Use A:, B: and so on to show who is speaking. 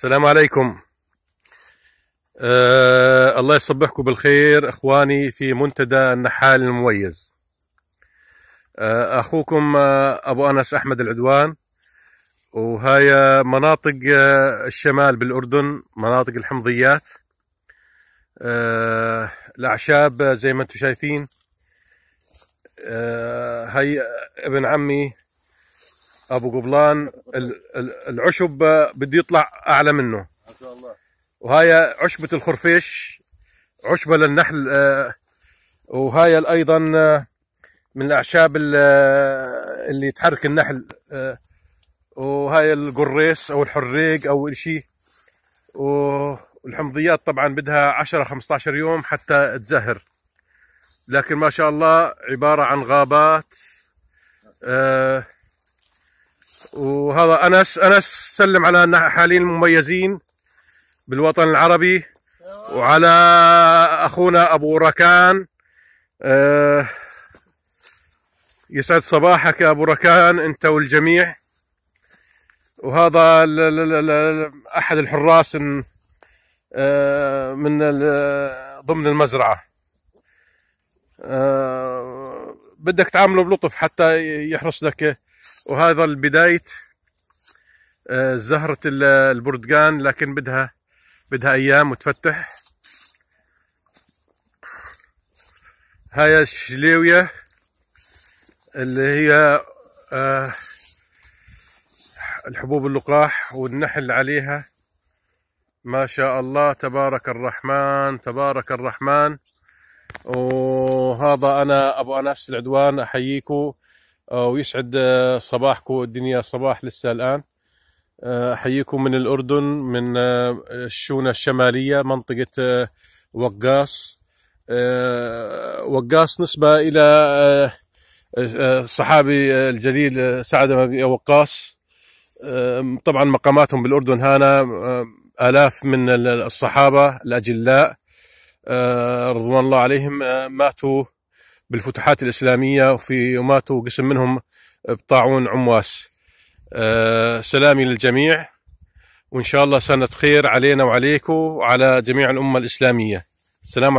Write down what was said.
A: السلام عليكم آه الله يصبحكم بالخير اخواني في منتدى النحال المميز آه، اخوكم آه، ابو انس احمد العدوان وهاي مناطق آه، الشمال بالاردن مناطق الحمضيات آه الاعشاب زي ما انتم شايفين آه هاي ابن عمي ابو قبلان العشب بده يطلع اعلى منه ما شاء الله وهاي عشبه الخرفيش عشبه للنحل آه، وهاي ايضا آه، من الاعشاب آه، اللي تحرك النحل وهاي القريس او الحريق او شيء والحمضيات طبعا بدها 10 15 يوم حتى تزهر لكن ما شاء الله عباره عن غابات آه وهذا انس انس سلم على النحالين المميزين بالوطن العربي وعلى اخونا ابو ركان آه، يسعد صباحك يا ابو ركان انت والجميع وهذا احد الحراس آه، من ضمن المزرعه آه، بدك تعامله بلطف حتى يحرص لك وهذا البداية آه، زهرة البرتقان لكن بدها بدها ايام وتفتح هاي الشليوية اللي هي آه، الحبوب اللقاح والنحل عليها ما شاء الله تبارك الرحمن تبارك الرحمن وهذا انا ابو انس العدوان احييكم آه، ويسعد آه، صباحكم الدنيا صباح لسه الآن آه، أحييكم من الأردن من الشونة الشمالية منطقة وقاص وقاص نسبة إلى صحابي الجليل سعد وقاص طبعا مقاماتهم بالأردن هنا آلاف من الصحابة الأجلاء رضوان الله عليهم ماتوا بالفتوحات الإسلامية وفي وماتوا قسم منهم بطاعون عمواس آه، سلامي للجميع وإن شاء الله سنة خير علينا وعليكم وعلى جميع الأمة الإسلامية السلام عليكم